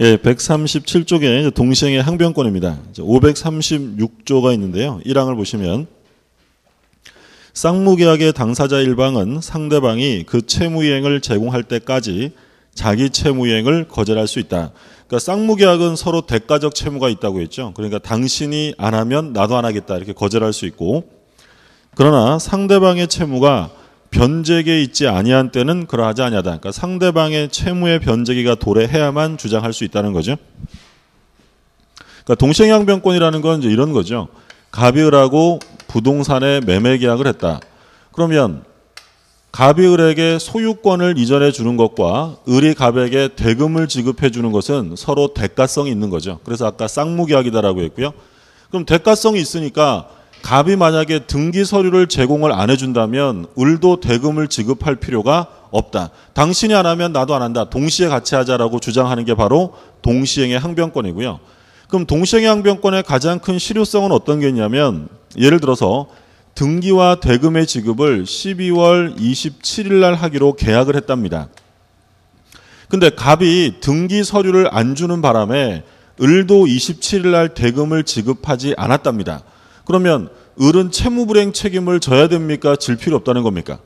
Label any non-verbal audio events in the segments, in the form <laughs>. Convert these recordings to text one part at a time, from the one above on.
예, 137쪽에 동시행의 항변권입니다. 536조가 있는데요. 1항을 보시면 쌍무계약의 당사자 일방은 상대방이 그 채무이행을 제공할 때까지 자기 채무이행을 거절할 수 있다. 그러니까 쌍무계약은 서로 대가적 채무가 있다고 했죠. 그러니까 당신이 안 하면 나도 안 하겠다 이렇게 거절할 수 있고 그러나 상대방의 채무가 변제기에 있지 아니한 때는 그러하지 아니하다. 그러니까 상대방의 채무의 변제기가 도래해야만 주장할 수 있다는 거죠. 그러니까 동시행양변권이라는 건 이제 이런 거죠. 갑이을하고 부동산의 매매 계약을 했다. 그러면 갑이을에게 소유권을 이전해 주는 것과 을이 갑에게 대금을 지급해 주는 것은 서로 대가성이 있는 거죠. 그래서 아까 쌍무계약이다라고 했고요. 그럼 대가성이 있으니까 갑이 만약에 등기 서류를 제공을 안 해준다면 을도 대금을 지급할 필요가 없다. 당신이 안 하면 나도 안 한다. 동시에 같이 하자라고 주장하는 게 바로 동시행의 항변권이고요. 그럼 동시행의 항변권의 가장 큰 실효성은 어떤 게 있냐면 예를 들어서 등기와 대금의 지급을 12월 27일 날 하기로 계약을 했답니다. 근데 갑이 등기 서류를 안 주는 바람에 을도 27일 날 대금을 지급하지 않았답니다. 그러면 을은 채무불행 책임을 져야 됩니까? 질 필요 없다는 겁니까?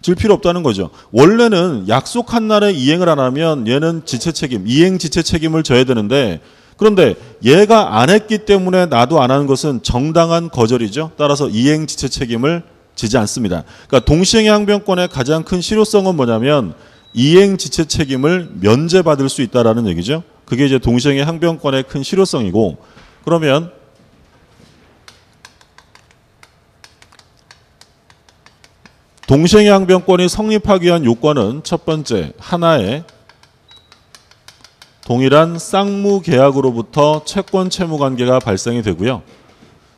질 필요 없다는 거죠. 원래는 약속한 날에 이행을 안 하면 얘는 지체 책임, 이행 지체 책임을 져야 되는데 그런데 얘가 안 했기 때문에 나도 안 하는 것은 정당한 거절이죠. 따라서 이행 지체 책임을 지지 않습니다. 그러니까 동시행위항변권의 가장 큰 실효성은 뭐냐면 이행 지체 책임을 면제받을 수 있다라는 얘기죠. 그게 이제 동시행의항변권의큰 실효성이고 그러면 동생양병권이 성립하기 위한 요건은 첫 번째 하나의 동일한 쌍무 계약으로부터 채권 채무 관계가 발생이 되고요.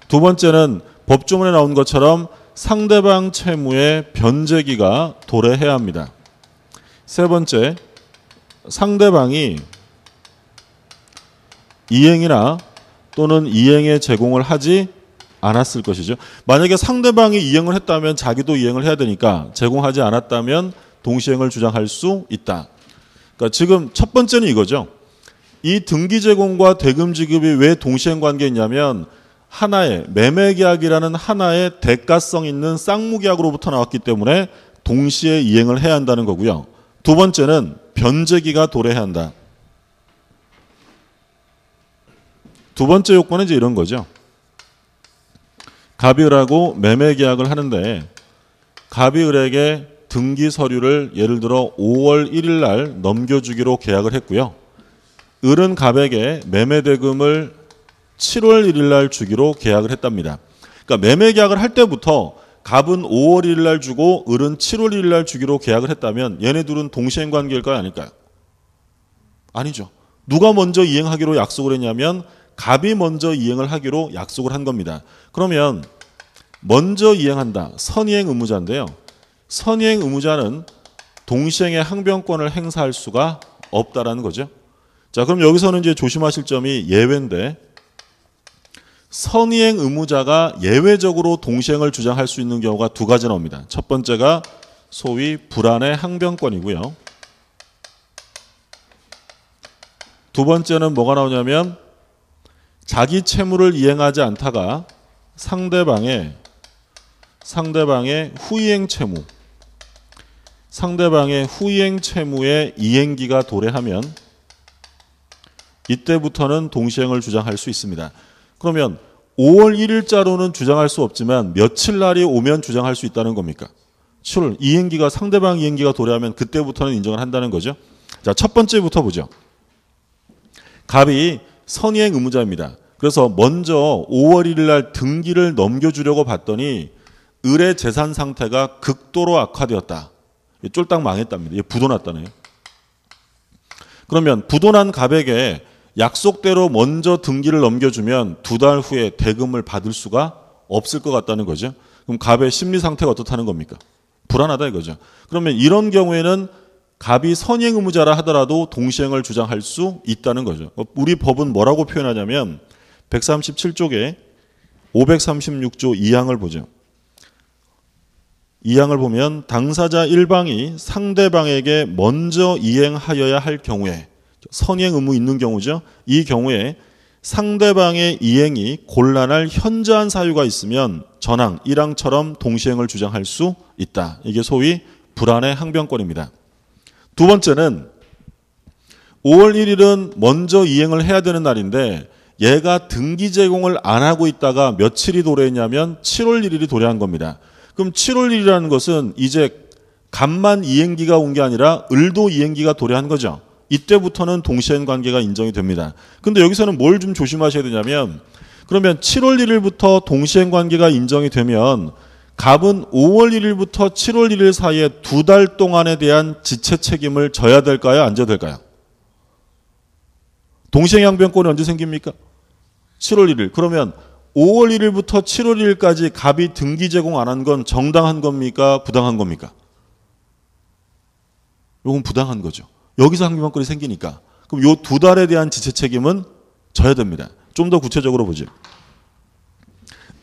두 번째는 법조문에 나온 것처럼 상대방 채무의 변제기가 도래해야 합니다. 세 번째, 상대방이 이행이나 또는 이행의 제공을 하지 않았을 것이죠. 만약에 상대방이 이행을 했다면 자기도 이행을 해야 되니까 제공하지 않았다면 동시행을 주장할 수 있다. 그러니까 지금 첫 번째는 이거죠. 이 등기 제공과 대금 지급이 왜 동시행 관계냐면 하나의 매매 계약이라는 하나의 대가성 있는 쌍무 계약으로부터 나왔기 때문에 동시에 이행을 해야 한다는 거고요. 두 번째는 변제기가 도래해야 한다. 두 번째 요건은 이제 이런 거죠. 갑이을하고 매매 계약을 하는데 갑이을에게 등기 서류를 예를 들어 5월 1일 날 넘겨주기로 계약을 했고요. 을은 갑에게 매매 대금을 7월 1일 날 주기로 계약을 했답니다. 그러니까 매매 계약을 할 때부터 갑은 5월 1일 날 주고 을은 7월 1일 날 주기로 계약을 했다면 얘네 둘은 동시행 관계일거 아닐까요? 아니죠. 누가 먼저 이행하기로 약속을 했냐면 갑이 먼저 이행을 하기로 약속을 한 겁니다. 그러면 먼저 이행한다. 선이행 의무자인데요. 선이행 의무자는 동시행의 항변권을 행사할 수가 없다라는 거죠. 자, 그럼 여기서는 이제 조심하실 점이 예외인데 선이행 의무자가 예외적으로 동시행을 주장할 수 있는 경우가 두 가지 나옵니다. 첫 번째가 소위 불안의 항변권이고요. 두 번째는 뭐가 나오냐면 자기 채무를 이행하지 않다가 상대방의 상대방의 후이행 채무 상대방의 후이행 채무의 이행기가 도래하면 이때부터는 동시행을 주장할 수 있습니다. 그러면 5월 1일자로는 주장할 수 없지만 며칠 날이 오면 주장할 수 있다는 겁니까? 7월 이행기가 상대방 이행기가 도래하면 그때부터는 인정을 한다는 거죠. 자, 첫 번째부터 보죠. 갑이 선이행 의무자입니다. 그래서 먼저 5월 1일 날 등기를 넘겨주려고 봤더니 을의 재산 상태가 극도로 악화되었다. 쫄딱 망했답니다. 부도났다네요. 그러면 부도난 갑에게 약속대로 먼저 등기를 넘겨주면 두 달 후에 대금을 받을 수가 없을 것 같다는 거죠. 그럼 갑의 심리 상태가 어떻다는 겁니까? 불안하다 이거죠. 그러면 이런 경우에는 갑이 선행 의무자라 하더라도 동시행을 주장할 수 있다는 거죠. 우리 법은 뭐라고 표현하냐면 137쪽에 536조 2항을 보죠. 이 항을 보면 당사자 일방이 상대방에게 먼저 이행하여야 할 경우에 선행 의무 있는 경우죠. 이 경우에 상대방의 이행이 곤란할 현저한 사유가 있으면 전항 1항처럼 동시행을 주장할 수 있다. 이게 소위 불안의 항변권입니다. 두 번째는 5월 1일은 먼저 이행을 해야 되는 날인데 얘가 등기 제공을 안 하고 있다가 며칠이 도래했냐면 7월 1일이 도래한 겁니다. 그럼 7월 1일이라는 것은 이제 간만 이행기가 온 게 아니라 을도 이행기가 도래한 거죠. 이때부터는 동시행 관계가 인정이 됩니다. 근데 여기서는 뭘 좀 조심하셔야 되냐면 그러면 7월 1일부터 동시행 관계가 인정이 되면 갑은 5월 1일부터 7월 1일 사이에 두 달 동안에 대한 지체 책임을 져야 될까요? 안 져야 될까요? 동시행 양변권이 언제 생깁니까? 7월 1일. 그러면 5월 1일부터 7월 1일까지 갑이 등기 제공 안 한 건 정당한 겁니까? 부당한 겁니까? 이건 부당한 거죠. 여기서 항비만권이 생기니까. 그럼 요 두 달에 대한 지체 책임은 져야 됩니다. 좀 더 구체적으로 보죠.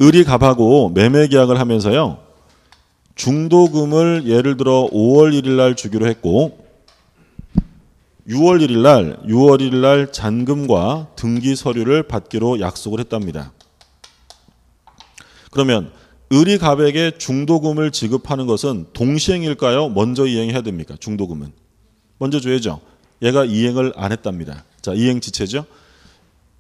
을이 갑하고 매매 계약을 하면서요. 중도금을 예를 들어 5월 1일 날 주기로 했고 6월 1일 날 6월 1일 날 잔금과 등기 서류를 받기로 약속을 했답니다. 그러면 을이 갑에게 중도금을 지급하는 것은 동시행일까요? 먼저 이행해야 됩니까? 중도금은 먼저 줘야죠. 얘가 이행을 안 했답니다. 자, 이행 지체죠.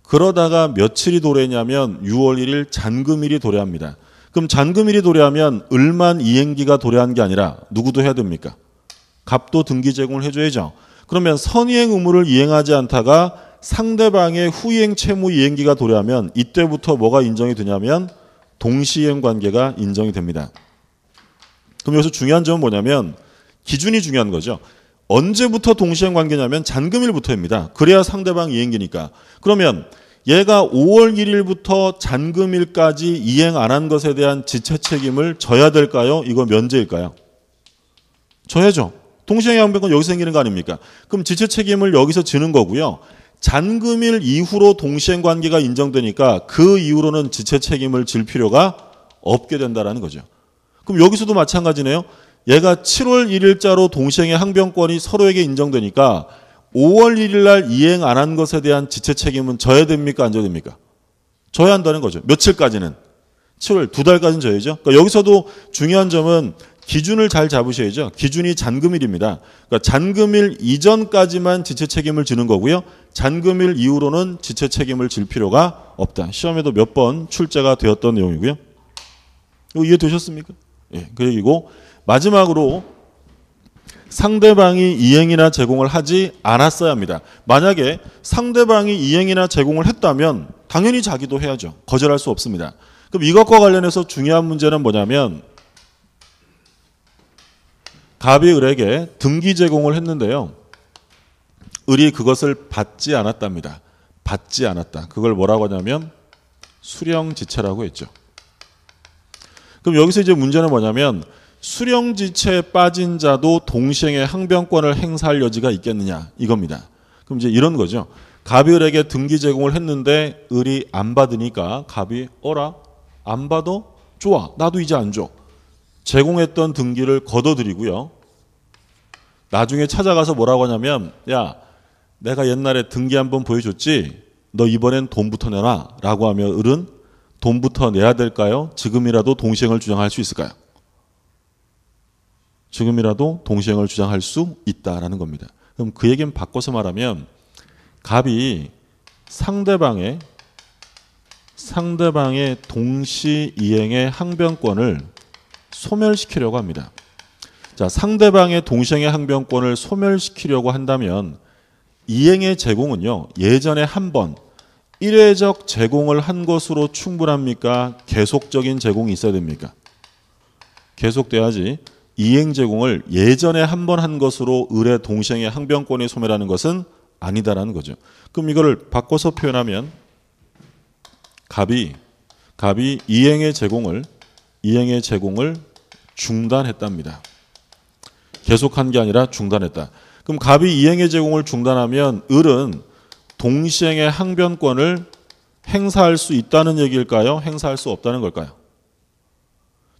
그러다가 며칠이 도래냐면 6월 1일 잔금일이 도래합니다. 그럼 잔금일이 도래하면 을만 이행기가 도래한 게 아니라 누구도 해야 됩니까? 갑도 등기 제공을 해줘야죠. 그러면 선이행 의무를 이행하지 않다가 상대방의 후이행 채무 이행기가 도래하면 이때부터 뭐가 인정이 되냐면 동시행 관계가 인정이 됩니다. 그럼 여기서 중요한 점은 뭐냐면 기준이 중요한 거죠. 언제부터 동시행 관계냐면 잔금일부터입니다. 그래야 상대방 이행기니까. 그러면 얘가 5월 1일부터 잔금일까지 이행 안 한 것에 대한 지체 책임을 져야 될까요? 이거 면제일까요? 져야죠. 동시에 양변권 여기서 생기는 거 아닙니까? 그럼 지체 책임을 여기서 지는 거고요. 잔금일 이후로 동시행 관계가 인정되니까 그 이후로는 지체 책임을 질 필요가 없게 된다라는 거죠. 그럼 여기서도 마찬가지네요. 얘가 7월 1일자로 동시행의 항변권이 서로에게 인정되니까 5월 1일 날 이행 안 한 것에 대한 지체 책임은 져야 됩니까? 안 져야 됩니까? 져야 한다는 거죠. 며칠까지는. 7월 두 달까지는 져야죠. 그러니까 여기서도 중요한 점은 기준을 잘 잡으셔야죠. 기준이 잔금일입니다. 그러니까 잔금일 이전까지만 지체 책임을 지는 거고요. 잔금일 이후로는 지체 책임을 질 필요가 없다. 시험에도 몇 번 출제가 되었던 내용이고요. 이거 이해되셨습니까? 예. 그리고 마지막으로 상대방이 이행이나 제공을 하지 않았어야 합니다. 만약에 상대방이 이행이나 제공을 했다면 당연히 자기도 해야죠. 거절할 수 없습니다. 그럼 이것과 관련해서 중요한 문제는 뭐냐면 갑이 을에게 등기 제공을 했는데요. 을이 그것을 받지 않았답니다. 받지 않았다. 그걸 뭐라고 하냐면 수령지체라고 했죠. 그럼 여기서 이제 문제는 뭐냐면 수령지체에 빠진 자도 동시행의 항변권을 행사할 여지가 있겠느냐 이겁니다. 그럼 이제 이런 거죠. 갑이 을에게 등기 제공을 했는데 을이 안 받으니까 갑이 어라 안 받아 좋아 나도 이제 안 줘. 제공했던 등기를 거둬들이고요. 나중에 찾아가서 뭐라고 하냐면 야 내가 옛날에 등기 한번 보여줬지 너 이번엔 돈부터 내놔 라고 하면 을은 돈부터 내야 될까요? 지금이라도 동시행을 주장할 수 있을까요? 지금이라도 동시행을 주장할 수 있다라는 겁니다. 그럼 그 얘기는 바꿔서 말하면 갑이 상대방의 상대방의 동시 이행의 항변권을 소멸시키려고 합니다. 자, 상대방의 동시행의 항변권을 소멸시키려고 한다면 이행의 제공은요, 예전에 한 번, 일회적 제공을 한 것으로 충분합니까? 계속적인 제공이 있어야 됩니까? 계속돼야지 이행 제공을 예전에 한 번 한 것으로 의뢰 동시행의 항변권이 소멸하는 것은 아니다라는 거죠. 그럼 이거를 바꿔서 표현하면 갑이 갑이 이행의 제공을 이행의 제공을 중단했답니다. 계속한 게 아니라 중단했다. 그럼 갑이 이행의 제공을 중단하면 을은 동시행의 항변권을 행사할 수 있다는 얘기일까요? 행사할 수 없다는 걸까요?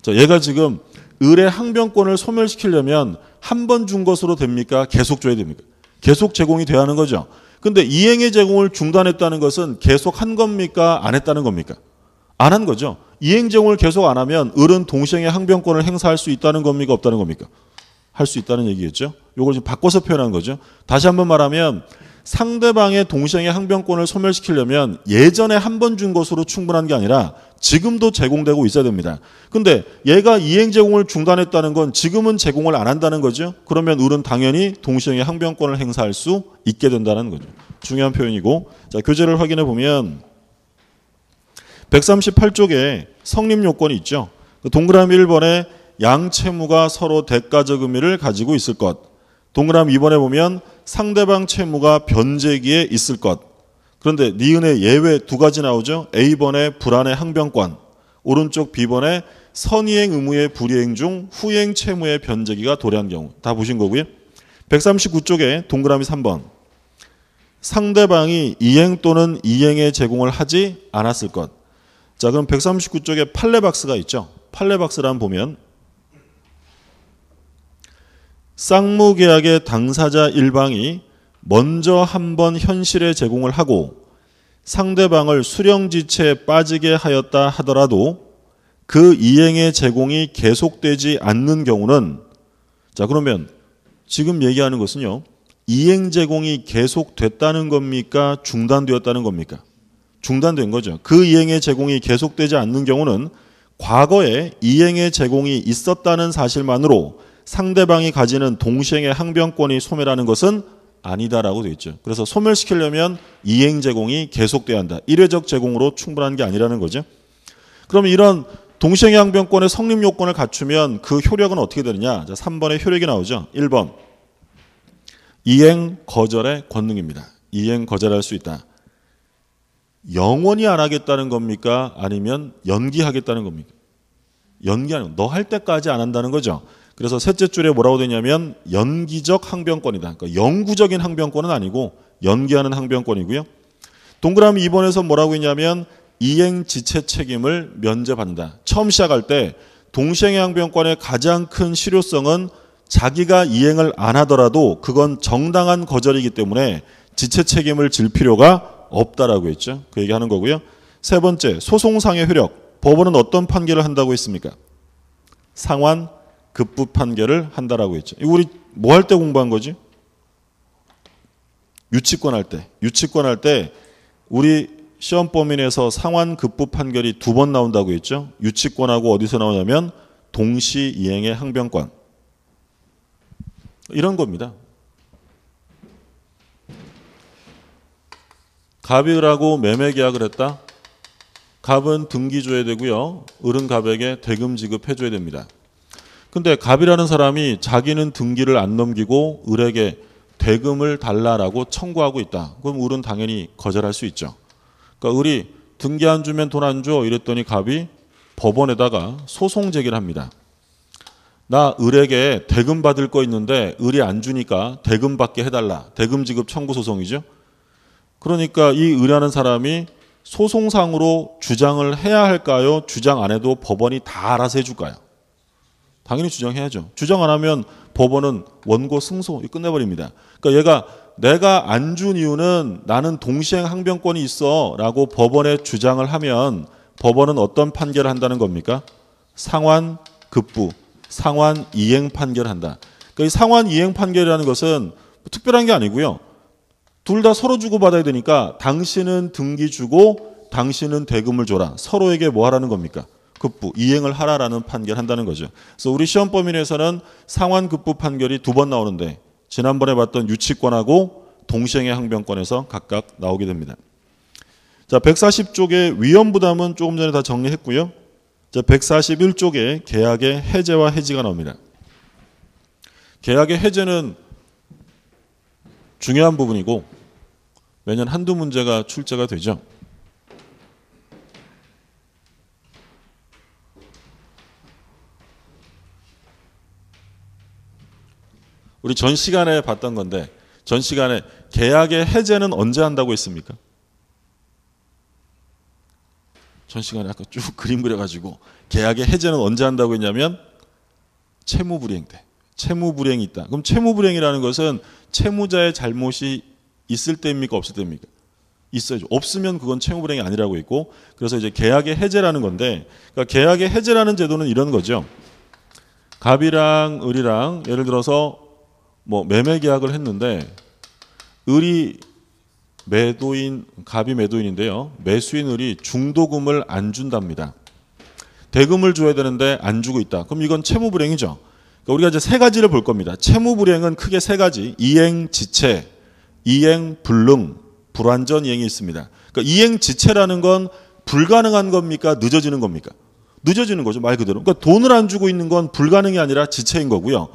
자, 얘가 지금 을의 항변권을 소멸시키려면 한 번 준 것으로 됩니까? 계속 줘야 됩니까? 계속 제공이 돼야 하는 거죠. 근데 이행의 제공을 중단했다는 것은 계속 한 겁니까? 안 했다는 겁니까? 안한 거죠. 이행정을 계속 안 하면 을은 동시에 항변권을 행사할 수 있다는 겁니까 없다는 겁니까? 할 수 있다는 얘기겠죠. 이걸 지금 바꿔서 표현한 거죠. 다시 한번 말하면 상대방의 동생의 항변권을 소멸시키려면 예전에 한 번 준 것으로 충분한 게 아니라 지금도 제공되고 있어야 됩니다. 근데 얘가 이행 제공을 중단했다는 건 지금은 제공을 안 한다는 거죠. 그러면 을은 당연히 동시에 항변권을 행사할 수 있게 된다는 거죠. 중요한 표현이고 자 교재를 확인해 보면 138쪽에 성립 요건이 있죠. 그 동그라미 1번에 양채무가 서로 대가적 의미를 가지고 있을 것. 동그라미 2번에 보면 상대방 채무가 변제기에 있을 것. 그런데 니은의 예외 두 가지 나오죠. A번에 불안의 항변권, 오른쪽 B번에 선이행 의무의 불이행 중 후행 채무의 변제기가 도래한 경우. 다 보신 거고요. 139쪽에 동그라미 3번. 상대방이 이행 또는 이행에 제공을 하지 않았을 것. 자, 그럼 139쪽에 팔레박스가 있죠. 팔레박스란 보면 쌍무계약의 당사자 일방이 먼저 한번 현실에 제공을 하고 상대방을 수령지체에 빠지게 하였다 하더라도 그 이행의 제공이 계속되지 않는 경우는 자 그러면 지금 얘기하는 것은요 이행 제공이 계속됐다는 겁니까 중단되었다는 겁니까 중단된 거죠. 그 이행의 제공이 계속되지 않는 경우는 과거에 이행의 제공이 있었다는 사실만으로 상대방이 가지는 동시행의 항변권이 소멸하는 것은 아니다라고 되어 있죠. 그래서 소멸시키려면 이행 제공이 계속돼야 한다. 일회적 제공으로 충분한 게 아니라는 거죠. 그러면 이런 동시행의 항변권의 성립 요건을 갖추면 그 효력은 어떻게 되느냐? 자, 3번의 효력이 나오죠. 1번. 이행 거절의 권능입니다. 이행 거절할 수 있다. 영원히 안 하겠다는 겁니까? 아니면 연기하겠다는 겁니까? 연기하는 너 할 때까지 안 한다는 거죠. 그래서 셋째 줄에 뭐라고 되냐면 연기적 항변권이다. 그러니까 영구적인 항변권은 아니고 연기하는 항변권이고요. 동그라미 2번에서 뭐라고 했냐면 이행 지체 책임을 면제받는다. 처음 시작할 때 동시행의 항변권의 가장 큰 실효성은 자기가 이행을 안 하더라도 그건 정당한 거절이기 때문에 지체 책임을 질 필요가 없다라고 했죠. 그 얘기하는 거고요. 세 번째, 소송상의 효력. 법원은 어떤 판결을 한다고 했습니까? 상환 급부 판결을 한다라고 했죠. 우리 뭐 할 때 공부한 거지? 유치권 할 때. 유치권 할 때 우리 시험 범인에서 상환 급부 판결이 두 번 나온다고 했죠. 유치권하고 어디서 나오냐면 동시 이행의 항변권. 이런 겁니다. 갑을 라고 매매 계약을 했다. 갑은 등기 줘야 되고요. 을은 갑에게 대금 지급해 줘야 됩니다. 근데 갑이라는 사람이 자기는 등기를 안 넘기고 을에게 대금을 달라라고 청구하고 있다. 그럼 을은 당연히 거절할 수 있죠. 그러니까 을이 등기 안 주면 돈 안 줘. 이랬더니 갑이 법원에다가 소송 제기를 합니다. 나 을에게 대금 받을 거 있는데 을이 안 주니까 대금 받게 해달라. 대금 지급 청구 소송이죠. 그러니까 이 의뢰하는 사람이 소송상으로 주장을 해야 할까요? 주장 안 해도 법원이 다 알아서 해줄까요? 당연히 주장해야죠. 주장 안 하면 법원은 원고 승소 끝내버립니다. 그러니까 얘가 내가 안 준 이유는 나는 동시행 항변권이 있어라고 법원에 주장을 하면 법원은 어떤 판결을 한다는 겁니까? 상환 급부, 상환 이행 판결한다. 그러니까 이 상환 이행 판결이라는 것은 특별한 게 아니고요. 둘다 서로 주고받아야 되니까 당신은 등기 주고 당신은 대금을 줘라. 서로에게 뭐 하라는 겁니까? 급부 이행을 하라라는 판결한다는 거죠. 그래서 우리 시험 범위에서는 상환 급부 판결이 두 번 나오는데 지난번에 봤던 유치권하고 동시행의 항변권에서 각각 나오게 됩니다. 자, 1 4 0쪽에 위험 부담은 조금 전에 다 정리했고요. 자, 141쪽에 계약의 해제와 해지가 나옵니다. 계약의 해제는 중요한 부분이고 매년 한두 문제가 출제가 되죠. 우리 전 시간에 봤던 건데 전 시간에 계약의 해제는 언제 한다고 했습니까? 전 시간에 아까 쭉 <laughs> 그림 그려가지고 계약의 해제는 언제 한다고 했냐면 채무불이행 때. 채무 불행이 있다. 그럼 채무 불행이라는 것은 채무자의 잘못이 있을 때입니까 없을 때입니까? 있어야죠. 없으면 그건 채무 불행이 아니라고 있고 그래서 이제 계약의 해제라는 건데 그러니까 계약의 해제라는 제도는 이런 거죠. 갑이랑 을이랑 예를 들어서 뭐 매매 계약을 했는데 을이 매도인 갑이 매도인인데요. 매수인 을이 중도금을 안 준답니다. 대금을 줘야 되는데 안 주고 있다. 그럼 이건 채무 불행이죠. 그러니까 우리가 이제 세 가지를 볼 겁니다. 채무불행은 크게 세 가지 이행지체, 이행불능, 불완전 이행이 있습니다. 그러니까 이행지체라는 건 불가능한 겁니까? 늦어지는 겁니까? 늦어지는 거죠 말 그대로. 그러니까 돈을 안 주고 있는 건 불가능이 아니라 지체인 거고요.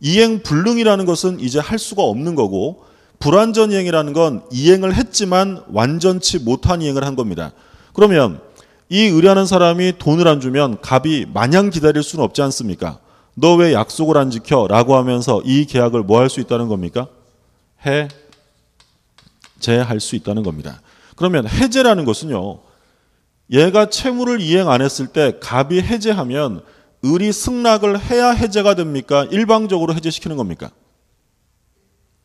이행불능이라는 것은 이제 할 수가 없는 거고 불완전 이행이라는 건 이행을 했지만 완전치 못한 이행을 한 겁니다. 그러면 이 의뢰하는 사람이 돈을 안 주면 갑이 마냥 기다릴 수는 없지 않습니까? 너왜 약속을 안 지켜? 라고 하면서 이 계약을 뭐 할 수 있다는 겁니까? 해제할 수 있다는 겁니다. 그러면 해제라는 것은요. 얘가 채무를 이행 안 했을 때 갑이 해제하면 을이 승낙을 해야 해제가 됩니까? 일방적으로 해제시키는 겁니까?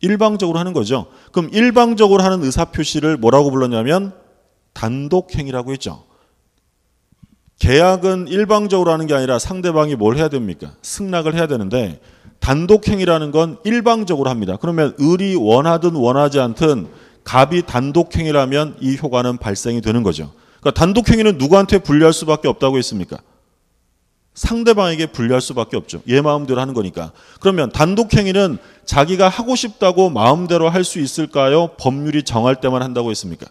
일방적으로 하는 거죠. 그럼 일방적으로 하는 의사표시를 뭐라고 불렀냐면 단독행위라고 했죠. 계약은 일방적으로 하는 게 아니라 상대방이 뭘 해야 됩니까? 승낙을 해야 되는데 단독행위라는 건 일방적으로 합니다. 그러면 을이 원하든 원하지 않든 갑이 단독행위라면 이 효과는 발생이 되는 거죠. 그러니까 단독행위는 누구한테 불리할 수밖에 없다고 했습니까? 상대방에게 불리할 수밖에 없죠. 얘 마음대로 하는 거니까. 그러면 단독행위는 자기가 하고 싶다고 마음대로 할 수 있을까요? 법률이 정할 때만 한다고 했습니까?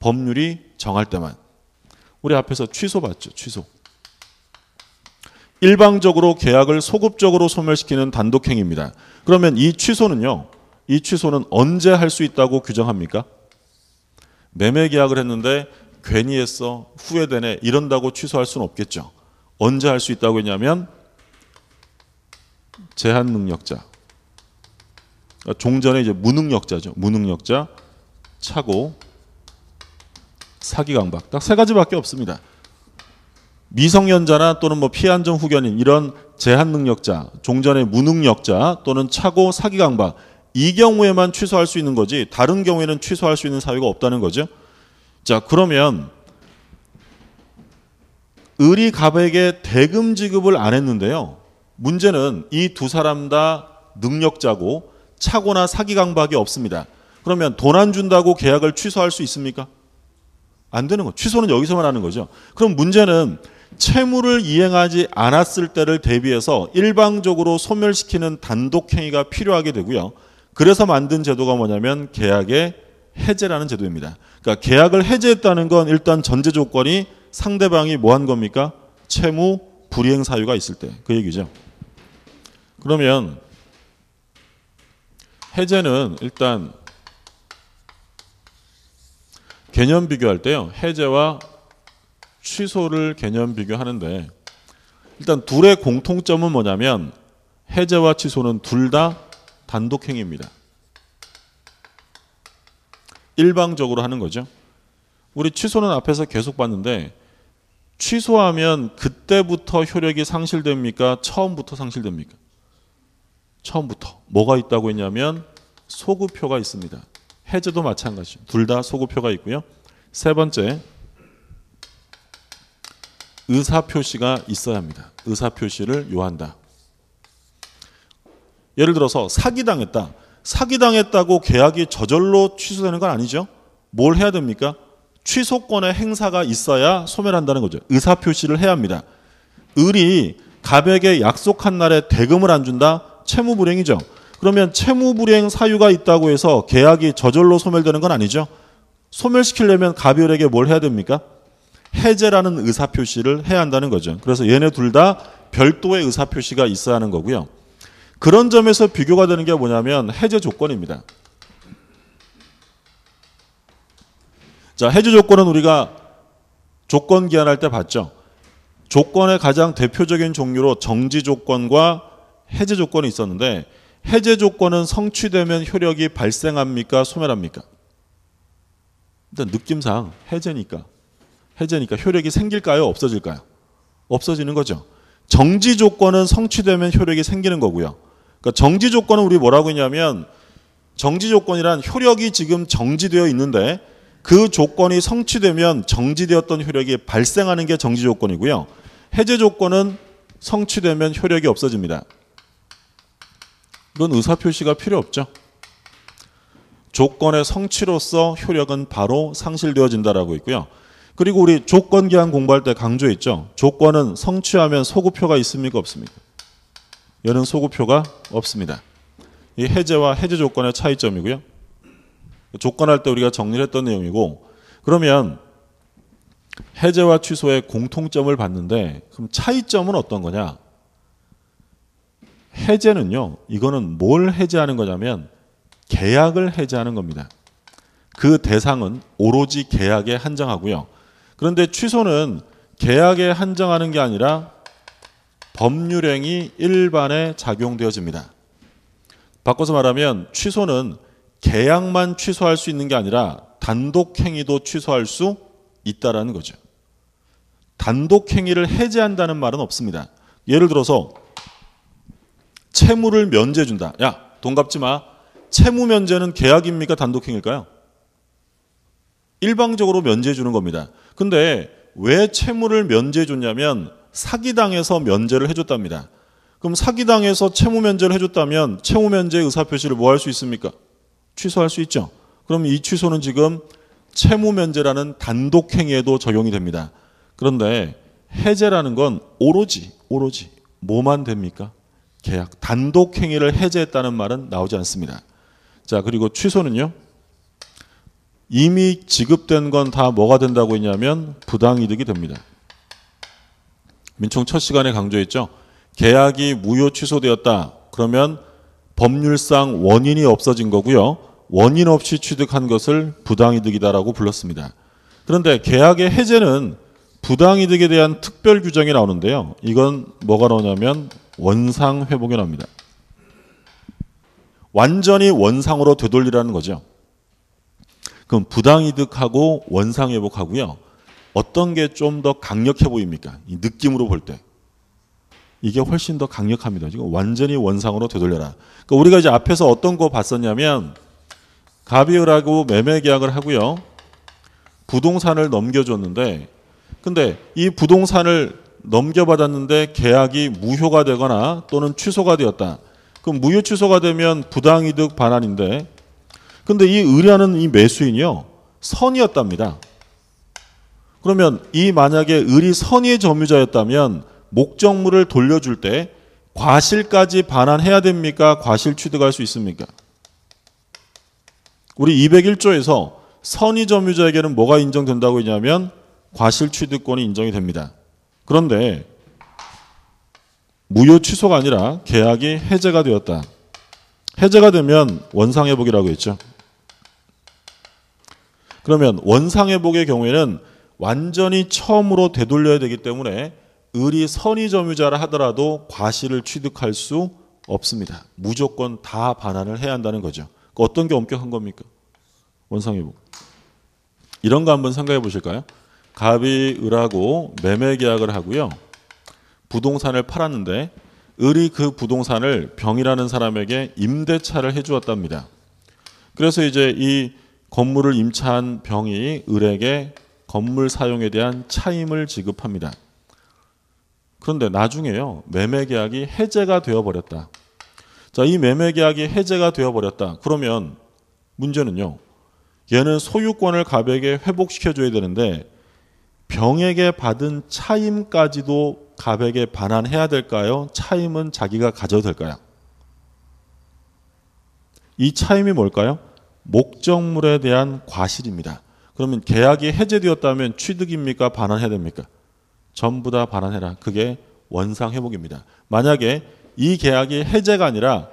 법률이 정할 때만. 우리 앞에서 취소받죠. 취소. 일방적으로 계약을 소급적으로 소멸시키는 단독행위입니다. 그러면 이 취소는요. 이 취소는 언제 할 수 있다고 규정합니까? 매매 계약을 했는데 괜히 했어. 후회되네. 이런다고 취소할 수는 없겠죠. 언제 할 수 있다고 했냐면 제한 능력자. 그러니까 종전에 이제 무능력자죠. 무능력자 차고 사기 강박 딱 세 가지밖에 없습니다. 미성년자나 또는 뭐피 안전 후견인 이런 제한 능력자, 종전의 무능력자 또는 차고 사기 강박 이 경우에만 취소할 수 있는 거지 다른 경우에는 취소할 수 있는 사유가 없다는 거죠. 자, 그러면 을이 갑에게 대금 지급을 안 했는데요. 문제는 이 두 사람 다 능력자고 차고나 사기 강박이 없습니다. 그러면 돈 안 준다고 계약을 취소할 수 있습니까? 안 되는 거. 취소는 여기서만 하는 거죠. 그럼 문제는 채무를 이행하지 않았을 때를 대비해서 일방적으로 소멸시키는 단독행위가 필요하게 되고요. 그래서 만든 제도가 뭐냐면 계약의 해제라는 제도입니다. 그러니까 계약을 해제했다는 건 일단 전제 조건이 상대방이 뭐한 겁니까? 채무 불이행 사유가 있을 때 그 얘기죠. 그러면 해제는 일단 개념 비교할 때요. 해제와 취소를 개념 비교하는데 일단 둘의 공통점은 뭐냐면 해제와 취소는 둘 다 단독 행위입니다. 일방적으로 하는 거죠. 우리 취소는 앞에서 계속 봤는데 취소하면 그때부터 효력이 상실됩니까? 처음부터 상실됩니까? 처음부터 뭐가 있다고 했냐면 소급표가 있습니다. 해제도 마찬가지. 둘 다 소급표가 있고요. 세 번째 의사 표시가 있어야 합니다. 의사 표시를 요한다. 예를 들어서 사기당했다. 사기당했다고 계약이 저절로 취소되는 건 아니죠. 뭘 해야 됩니까? 취소권의 행사가 있어야 소멸한다는 거죠. 의사 표시를 해야 합니다. 을이 갑에게 약속한 날에 대금을 안 준다. 채무 불행이죠. 그러면 채무불행 이 사유가 있다고 해서 계약이 저절로 소멸되는 건 아니죠. 소멸시키려면 가비올에게 뭘 해야 됩니까? 해제라는 의사표시를 해야 한다는 거죠. 그래서 얘네 둘 다 별도의 의사표시가 있어야 하는 거고요. 그런 점에서 비교가 되는 게 뭐냐면 해제 조건입니다. 자, 해제 조건은 우리가 조건 기한할 때 봤죠. 조건의 가장 대표적인 종류로 정지 조건과 해제 조건이 있었는데 해제 조건은 성취되면 효력이 발생합니까? 소멸합니까? 일단 느낌상 해제니까 해제니까 효력이 생길까요? 없어질까요? 없어지는 거죠. 정지 조건은 성취되면 효력이 생기는 거고요. 그러니까 정지 조건은 우리 뭐라고 했냐면 정지 조건이란 효력이 지금 정지되어 있는데 그 조건이 성취되면 정지되었던 효력이 발생하는 게 정지 조건이고요. 해제 조건은 성취되면 효력이 없어집니다. 이건 의사표시가 필요 없죠. 조건의 성취로서 효력은 바로 상실되어진다라고 있고요. 그리고 우리 조건 기한 공부할 때 강조했죠. 조건은 성취하면 소급표가 있습니까? 없습니까? 얘는 소급표가 없습니다. 이 해제와 해제 조건의 차이점이고요. 조건할 때 우리가 정리를 했던 내용이고 그러면 해제와 취소의 공통점을 봤는데 그럼 차이점은 어떤 거냐? 해제는요, 이거는 뭘 해제하는 거냐면 계약을 해제하는 겁니다. 그 대상은 오로지 계약에 한정하고요. 그런데 취소는 계약에 한정하는 게 아니라 법률행위 일반에 작용되어집니다. 바꿔서 말하면 취소는 계약만 취소할 수 있는 게 아니라 단독 행위도 취소할 수 있다라는 거죠. 단독 행위를 해제한다는 말은 없습니다. 예를 들어서 채무를 면제해 준다. 야, 돈 갚지 마. 채무 면제는 계약입니까? 단독행일까요? 일방적으로 면제해 주는 겁니다. 근데 왜 채무를 면제해 줬냐면 사기당해서 면제를 해 줬답니다. 그럼 사기당해서 채무 면제를 해 줬다면 채무 면제 의사 표시를 뭐 할 수 있습니까? 취소할 수 있죠. 그럼 이 취소는 지금 채무 면제라는 단독 행위에도 적용이 됩니다. 그런데 해제라는 건 오로지 오로지 뭐만 됩니까? 계약 단독 행위를 해제했다는 말은 나오지 않습니다. 자, 그리고 취소는요. 이미 지급된 건 다 뭐가 된다고 했냐면 부당이득이 됩니다. 민총 첫 시간에 강조했죠. 계약이 무효 취소되었다. 그러면 법률상 원인이 없어진 거고요. 원인 없이 취득한 것을 부당이득이다라고 불렀습니다. 그런데 계약의 해제는 부당이득에 대한 특별 규정이 나오는데요. 이건 뭐가 나오냐면 원상 회복이 나옵니다. 완전히 원상으로 되돌리라는 거죠. 그럼 부당이득하고 원상 회복하고요. 어떤 게 좀 더 강력해 보입니까? 느낌으로 볼 때. 이게 훨씬 더 강력합니다. 지금 완전히 원상으로 되돌려라. 그러니까 우리가 이제 앞에서 어떤 거 봤었냐면 가비을하고 매매 계약을 하고요. 부동산을 넘겨줬는데 근데 이 부동산을 넘겨받았는데 계약이 무효가 되거나 또는 취소가 되었다. 그럼 무효 취소가 되면 부당이득 반환인데 근데 이 의뢰하는 이 매수인이요. 선이었답니다. 그러면 이 만약에 을이 선의 점유자였다면 목적물을 돌려줄 때 과실까지 반환해야 됩니까? 과실 취득할 수 있습니까? 우리 201조에서 선의 점유자에게는 뭐가 인정된다고 했냐면 과실 취득권이 인정이 됩니다. 그런데 무효 취소가 아니라 계약이 해제가 되었다. 해제가 되면 원상회복이라고 했죠. 그러면 원상회복의 경우에는 완전히 처음으로 되돌려야 되기 때문에 을이 선의점유자라 하더라도 과실을 취득할 수 없습니다. 무조건 다 반환을 해야 한다는 거죠. 그 어떤 게 엄격한 겁니까? 원상회복. 이런 거 한번 생각해 보실까요? 갑이 을하고 매매 계약을 하고요. 부동산을 팔았는데 을이 그 부동산을 병이라는 사람에게 임대차를 해주었답니다. 그래서 이제 이 건물을 임차한 병이 을에게 건물 사용에 대한 차임을 지급합니다. 그런데 나중에요 매매 계약이 해제가 되어 버렸다. 자, 이 매매 계약이 해제가 되어 버렸다. 그러면 문제는요. 얘는 소유권을 갑에게 회복시켜 줘야 되는데 병에게 받은 차임까지도 갑에게 반환해야 될까요? 차임은 자기가 가져도 될까요? 이 차임이 뭘까요? 목적물에 대한 과실입니다. 그러면 계약이 해제되었다면 취득입니까? 반환해야 됩니까? 전부 다 반환해라. 그게 원상회복입니다. 만약에 이 계약이 해제가 아니라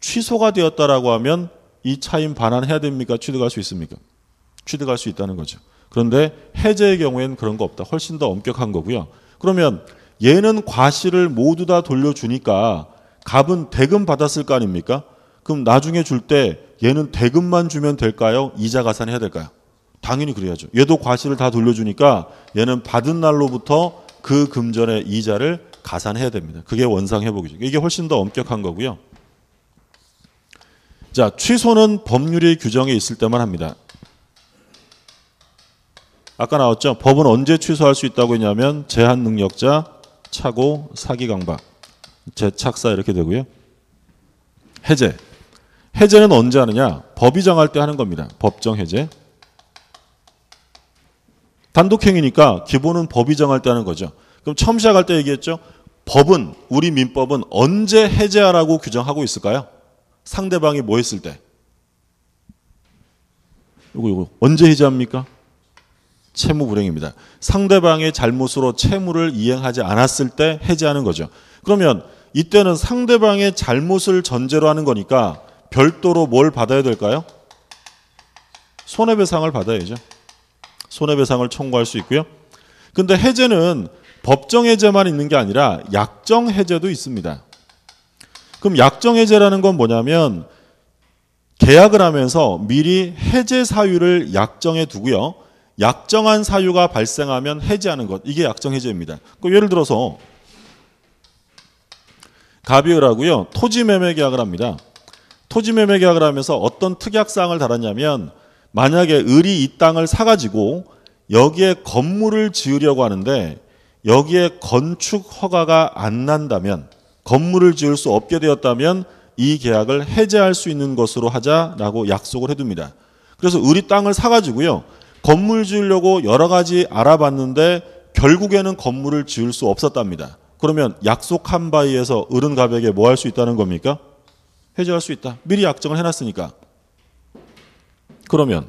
취소가 되었다라고 하면 이 차임 반환해야 됩니까? 취득할 수 있습니까? 취득할 수 있다는 거죠. 그런데 해제의 경우에는 그런 거 없다. 훨씬 더 엄격한 거고요. 그러면 얘는 과실을 모두 다 돌려주니까 갑은 대금 받았을 거 아닙니까? 그럼 나중에 줄 때 얘는 대금만 주면 될까요? 이자 가산해야 될까요? 당연히 그래야죠. 얘도 과실을 다 돌려주니까 얘는 받은 날로부터 그 금전의 이자를 가산해야 됩니다. 그게 원상 회복이죠. 이게 훨씬 더 엄격한 거고요. 자, 취소는 법률이 규정에 있을 때만 합니다. 아까 나왔죠. 법은 언제 취소할 수 있다고 했냐면 제한 능력자, 차고, 사기 강박, 재착사 이렇게 되고요. 해제. 해제는 언제 하느냐? 법이 정할 때 하는 겁니다. 법정 해제. 단독행위니까 기본은 법이 정할 때 하는 거죠. 그럼 처음 시작할 때 얘기했죠. 법은 우리 민법은 언제 해제하라고 규정하고 있을까요? 상대방이 뭐 했을 때? 이거 이거 언제 해제합니까? 채무 불행입니다. 상대방의 잘못으로 채무를 이행하지 않았을 때 해지하는 거죠. 그러면 이때는 상대방의 잘못을 전제로 하는 거니까 별도로 뭘 받아야 될까요? 손해배상을 받아야죠. 손해배상을 청구할 수 있고요. 근데 해제는 법정 해제만 있는 게 아니라 약정 해제도 있습니다. 그럼 약정 해제라는 건 뭐냐면 계약을 하면서 미리 해제 사유를 약정해 두고요. 약정한 사유가 발생하면 해지하는 것. 이게 약정 해제입니다. 그 예를 들어서 가비을하고요. 토지 매매 계약을 합니다. 토지 매매 계약을 하면서 어떤 특약 사항을 달았냐면 만약에 을이 이 땅을 사가지고 여기에 건물을 지으려고 하는데 여기에 건축 허가가 안 난다면 건물을 지을 수 없게 되었다면 이 계약을 해제할 수 있는 것으로 하자라고 약속을 해둡니다. 그래서 을이 땅을 사가지고요. 건물 지으려고 여러 가지 알아봤는데 결국에는 건물을 지을 수 없었답니다. 그러면 약속한 바위에서 어른 갑에뭐할 수 있다는 겁니까? 해제할 수 있다. 미리 약정을 해놨으니까. 그러면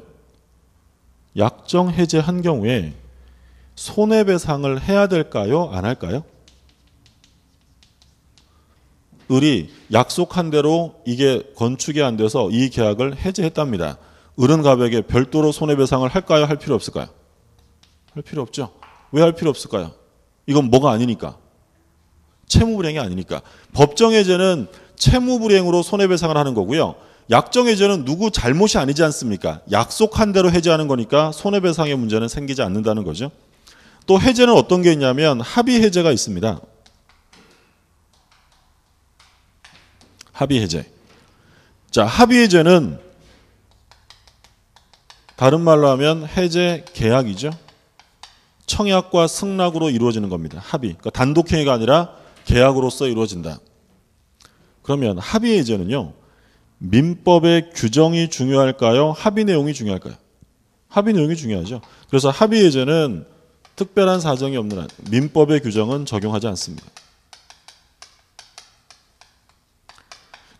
약정 해제한 경우에 손해배상을 해야 될까요? 안 할까요? 을이 약속한 대로 이게 건축이 안 돼서 이 계약을 해제했답니다. 을은갑에게 별도로 손해배상을 할까요? 할 필요 없을까요? 할 필요 없죠. 왜 할 필요 없을까요? 이건 뭐가 아니니까. 채무불행이 아니니까. 법정해제는 채무불행으로 손해배상을 하는 거고요. 약정해제는 누구 잘못이 아니지 않습니까? 약속한 대로 해제하는 거니까 손해배상의 문제는 생기지 않는다는 거죠. 또 해제는 어떤 게 있냐면 합의 해제가 있습니다. 합의 해제. 자, 합의 해제는 다른 말로 하면 해제 계약이죠. 청약과 승낙으로 이루어지는 겁니다. 합의. 그러니까 단독행위가 아니라 계약으로서 이루어진다. 그러면 합의 해제는요. 민법의 규정이 중요할까요? 합의 내용이 중요할까요? 합의 내용이 중요하죠. 그래서 합의 해제는 특별한 사정이 없는 한 민법의 규정은 적용하지 않습니다.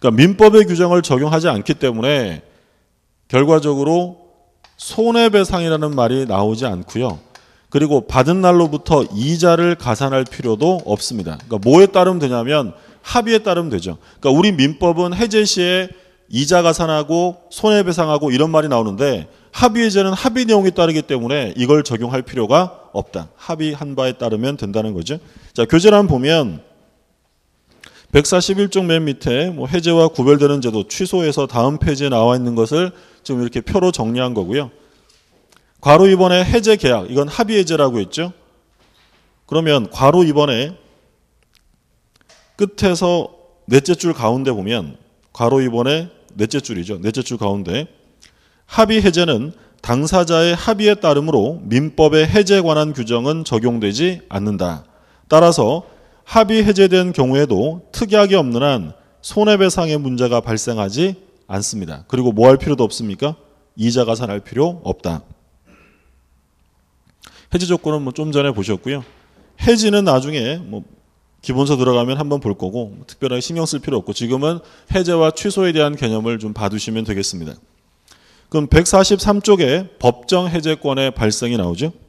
그러니까 민법의 규정을 적용하지 않기 때문에 결과적으로 손해배상이라는 말이 나오지 않고요. 그리고 받은 날로부터 이자를 가산할 필요도 없습니다. 그러니까 뭐에 따르면 되냐면 합의에 따르면 되죠. 그러니까 우리 민법은 해제 시에 이자 가산하고 손해배상하고 이런 말이 나오는데 합의제는 합의 내용이 따르기 때문에 이걸 적용할 필요가 없다. 합의한 바에 따르면 된다는 거죠. 자, 교재란 보면 141쪽 맨 밑에 뭐 해제와 구별되는 제도 취소해서 다음 페이지에 나와 있는 것을 지금 이렇게 표로 정리한 거고요. 괄호 2번에 해제 계약, 이건 합의 해제라고 했죠. 그러면 괄호 2번에 끝에서 넷째 줄 가운데 보면 괄호 2번에 넷째 줄이죠. 넷째 줄 가운데 합의 해제는 당사자의 합의에 따르므로 민법의 해제에 관한 규정은 적용되지 않는다. 따라서 합의 해제된 경우에도 특약이 없는 한 손해배상의 문제가 발생하지 않습니다. 그리고 뭐 할 필요도 없습니까? 이자 가살할 필요 없다. 해지 조건은 뭐 좀 전에 보셨고요. 해지는 나중에 뭐 기본서 들어가면 한번 볼 거고 뭐 특별하게 신경 쓸 필요 없고 지금은 해제와 취소에 대한 개념을 좀 봐두시면 되겠습니다. 그럼 143쪽에 법정 해제권의 발생이 나오죠.